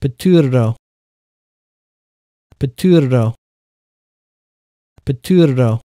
Paturro. Paturro. Paturro.